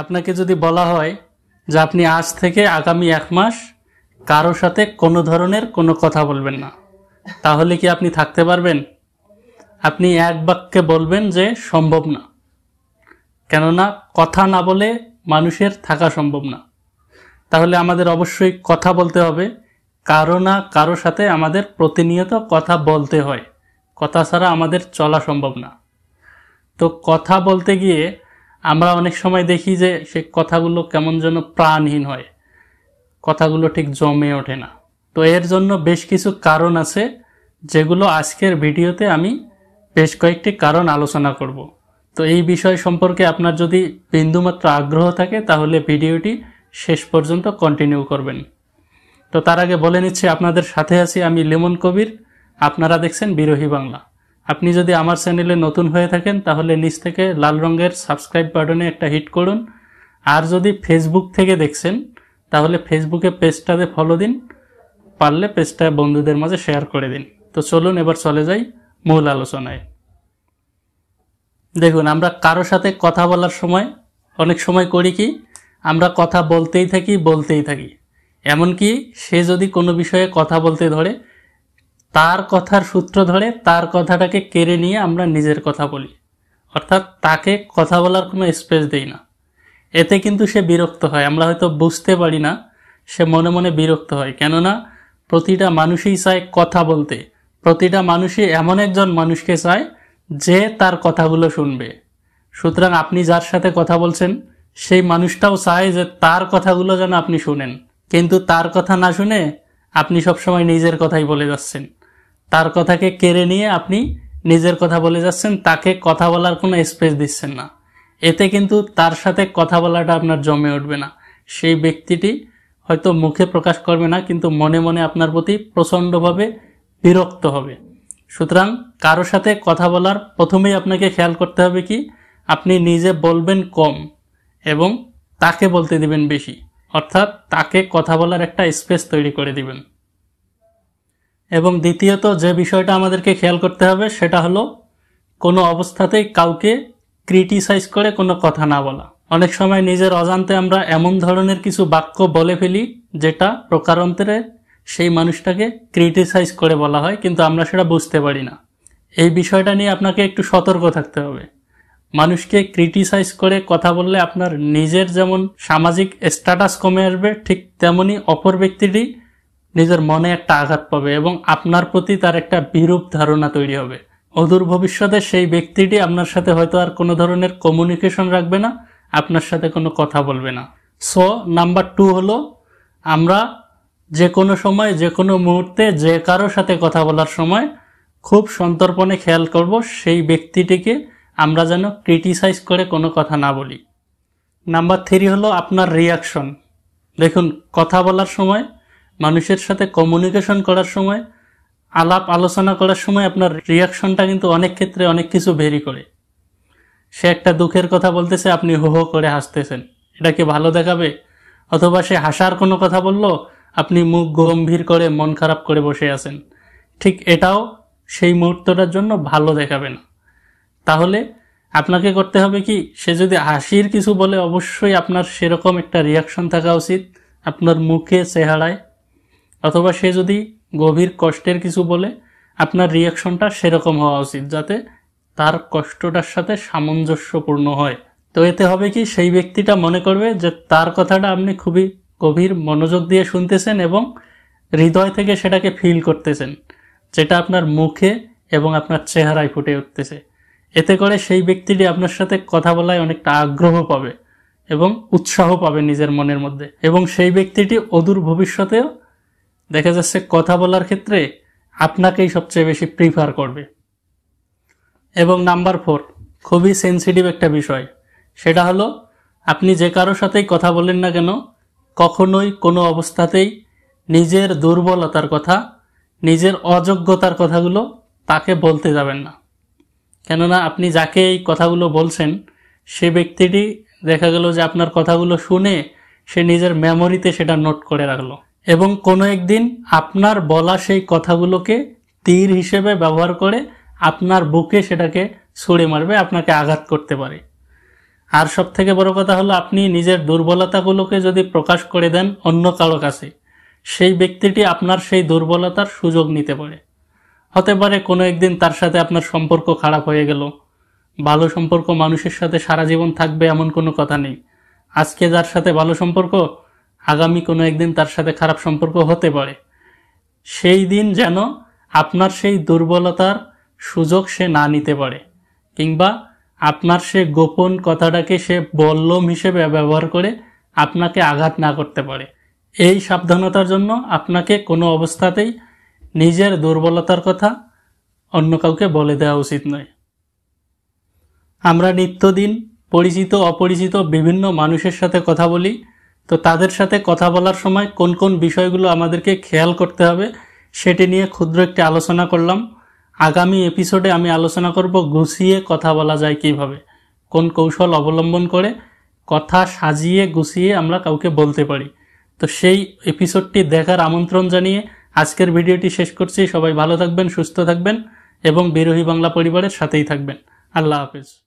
আপনাকে যদি বলা হয় যে আপনি আজ থেকে আগামী এক মাস কারো সাথে কোনো ধরনের কোনো কথা বলবেন না তাহলে কি আপনি থাকতে পারবেন আপনি এক বাক্যে বলবেন যে সম্ভব না কেননা কথা না বলে মানুষের থাকা সম্ভব না তাহলে আমাদের অবশ্যই কথা বলতে হবে কারো না কারো সাথে আমাদের প্রতিনিয়ত কথা বলতে হয় কথা ছাড়া আমাদের চলা সম্ভব না তো কথা বলতে গিয়ে আমরা অনেক সময় দেখি যে সে কথাগুলো কেমন যেন প্রাণহীন হয় কথাগুলো ঠিক জমে ওঠে না তো এর জন্য বেশ কিছু কারণ আছে যেগুলো আজকের ভিডিওতে আমি বেশ কয়েকটি কারণ আলোচনা করব তো এই বিষয় সম্পর্কে আপনার যদি বিন্দুমাত্র আগ্রহ থাকে তাহলে ভিডিওটি শেষ পর্যন্ত কন্টিনিউ করবেন তো তার আগে বলে নিচ্ছি আপনাদের সাথে আছি আমি লেমন কবির আপনারা দেখছেন বিরোহী বাংলা আপনি যদি আমার চ্যানেলে নতুন হয়ে থাকেন তাহলে নিচ থেকে লাল রঙের সাবস্ক্রাইব বাটনে একটা হিট করুন আর যদি ফেসবুক থেকে দেখছেন তাহলে ফেসবুকে পেজটাতে ফলো দিন পারলে পেজটা বন্ধুদের মাঝে শেয়ার করে দিন তো চলুন এবার চলে যাই মূল আলোচনায় দেখুন আমরা কারো সাথে কথা বলার সময় অনেক সময় করি কি আমরা কথা বলতেই থাকি বলতেই থাকি এমনকি সে যদি কোনো বিষয়ে কথা বলতে ধরে তার কথার সূত্র ধরে তার কথাটাকে কেড়ে নিয়ে আমরা নিজের কথা বলি অর্থাৎ তাকে কথা বলার কোনো স্পেস দেই না এতে কিন্তু সে বিরক্ত হয় আমরা হয়তো বুঝতে পারি না সে মনে মনে বিরক্ত হয় কেননা প্রতিটা মানুষই চায় কথা বলতে প্রতিটা মানুষই এমন একজন মানুষকে চায় যে তার কথাগুলো শুনবে সুতরাং আপনি যার সাথে কথা বলছেন সেই মানুষটাও চায় যে তার কথাগুলো যেন আপনি শুনেন কিন্তু তার কথা না শুনে আপনি সবসময় নিজের কথাই বলে যাচ্ছেন তার কথাকে কেড়ে নিয়ে আপনি নিজের কথা বলে যাচ্ছেন তাকে কথা বলার কোনো স্পেস দিচ্ছেন না এতে কিন্তু তার সাথে কথা বলাটা আপনার জমে উঠবে না সেই ব্যক্তিটি হয়তো মুখে প্রকাশ করবে না কিন্তু মনে মনে আপনার প্রতি প্রচণ্ডভাবে বিরক্ত হবে সুতরাং কারো সাথে কথা বলার প্রথমেই আপনাকে খেয়াল করতে হবে কি আপনি নিজে বলবেন কম এবং তাকে বলতে দিবেন বেশি অর্থাৎ তাকে কথা বলার একটা স্পেস তৈরি করে দিবেন এবং দ্বিতীয়ত যে বিষয়টা আমাদেরকে খেয়াল করতে হবে সেটা হলো কোনো অবস্থাতেই কাউকে ক্রিটিসাইজ করে কোনো কথা না বলা অনেক সময় নিজের অজান্তে আমরা এমন ধরনের কিছু বাক্য বলে ফেলি যেটা প্রকারান্তরে সেই মানুষটাকে ক্রিটিসাইজ করে বলা হয় কিন্তু আমরা সেটা বুঝতে পারি না এই বিষয়টা নিয়ে আপনাকে একটু সতর্ক থাকতে হবে মানুষকে ক্রিটিসাইজ করে কথা বললে আপনার নিজের যেমন সামাজিক স্ট্যাটাস কমে আসবে ঠিক তেমনি অপর ব্যক্তিটি নিজের মনে একটা আঘাত পাবে এবং আপনার প্রতি তার একটা বিরূপ ধারণা তৈরি হবে অদূর ভবিষ্যতে সেই ব্যক্তিটি আপনার সাথে হয়তো আর কোনো ধরনের কমিউনিকেশন রাখবে না আপনার সাথে কোনো কথা বলবে না সো নাম্বার টু হলো আমরা যে কোনো সময় যে কোনো মুহূর্তে যে কারো সাথে কথা বলার সময় খুব সন্তর্পণে খেয়াল করব সেই ব্যক্তিটিকে আমরা যেন ক্রিটিসাইজ করে কোনো কথা না বলি নাম্বার থ্রি হলো আপনার রিয়াকশন দেখুন কথা বলার সময় মানুষের সাথে কমিউনিকেশন করার সময় আলাপ আলোচনা করার সময় আপনার রিয়াকশনটা কিন্তু অনেক ক্ষেত্রে অনেক কিছু ভেরি করে সে একটা দুঃখের কথা বলতেছে আপনি হো হো করে হাসতেছেন এটা কি ভালো দেখাবে অথবা সে হাসার কোনো কথা বলল আপনি মুখ গম্ভীর করে মন খারাপ করে বসে আছেন ঠিক এটাও সেই মুহূর্তটার জন্য ভালো দেখাবে না তাহলে আপনাকে করতে হবে কি সে যদি হাসির কিছু বলে অবশ্যই আপনার সেরকম একটা রিয়াকশন থাকা উচিত আপনার মুখে চেহারায় অথবা সে যদি গভীর কষ্টের কিছু বলে আপনার রিয়াকশনটা সেরকম হওয়া উচিত যাতে তার কষ্টটার সাথে সামঞ্জস্যপূর্ণ হয় তো এতে হবে কি সেই ব্যক্তিটা মনে করবে যে তার কথাটা আপনি খুবই গভীর মনোযোগ দিয়ে শুনতেছেন এবং হৃদয় থেকে সেটাকে ফিল করতেছেন যেটা আপনার মুখে এবং আপনার চেহারায় ফুটে উঠতেছে এতে করে সেই ব্যক্তিটি আপনার সাথে কথা বলায় অনেকটা আগ্রহ পাবে এবং উৎসাহ পাবে নিজের মনের মধ্যে এবং সেই ব্যক্তিটি অদূর ভবিষ্যতেও দেখা যাচ্ছে কথা বলার ক্ষেত্রে আপনাকেই সবচেয়ে বেশি প্রিফার করবে এবং নাম্বার ফোর খুবই সেন্সিটিভ একটা বিষয় সেটা হলো আপনি যে কারোর সাথেই কথা বলেন না কেন কখনোই কোনো অবস্থাতেই নিজের দুর্বলতার কথা নিজের অযোগ্যতার কথাগুলো তাকে বলতে যাবেন না কেননা আপনি যাকে এই কথাগুলো বলছেন সে ব্যক্তিটি দেখা গেল যে আপনার কথাগুলো শুনে সে নিজের মেমোরিতে সেটা নোট করে রাখলো এবং কোনো একদিন আপনার বলা সেই কথাগুলোকে তীর হিসেবে ব্যবহার করে আপনার বুকে সেটাকে ছুঁড়ে মারবে আপনাকে আঘাত করতে পারে আর সব থেকে বড় কথা হলো আপনি নিজের দুর্বলতাগুলোকে যদি প্রকাশ করে দেন অন্য কারো কাছে সেই ব্যক্তিটি আপনার সেই দুর্বলতার সুযোগ নিতে পারে হতে পারে কোনো একদিন তার সাথে আপনার সম্পর্ক খারাপ হয়ে গেল ভালো সম্পর্ক মানুষের সাথে সারা জীবন থাকবে এমন কোনো কথা নেই আজকে যার সাথে ভালো সম্পর্ক আগামী কোনো একদিন তার সাথে খারাপ সম্পর্ক হতে পারে সেই দিন যেন আপনার সেই দুর্বলতার সুযোগ সে না নিতে পারে কিংবা আপনার সে গোপন কথাটাকে সে বল্লম হিসেবে ব্যবহার করে আপনাকে আঘাত না করতে পারে এই সাবধানতার জন্য আপনাকে কোনো অবস্থাতেই নিজের দুর্বলতার কথা অন্য কাউকে বলে দেওয়া উচিত নয় আমরা নিত্যদিন পরিচিত অপরিচিত বিভিন্ন মানুষের সাথে কথা বলি তো তাদের সাথে কথা বলার সময় কোন কোন বিষয়গুলো আমাদেরকে খেয়াল করতে হবে সেটি নিয়ে ক্ষুদ্র একটি আলোচনা করলাম আগামী এপিসোডে আমি আলোচনা করব গুছিয়ে কথা বলা যায় কিভাবে কোন কৌশল অবলম্বন করে কথা সাজিয়ে গুছিয়ে আমরা কাউকে বলতে পারি তো সেই এপিসোডটি দেখার আমন্ত্রণ জানিয়ে আজকের ভিডিওটি শেষ করছি সবাই ভালো থাকবেন সুস্থ থাকবেন এবং বিরোহী বাংলা পরিবারের সাথেই থাকবেন আল্লাহ হাফিজ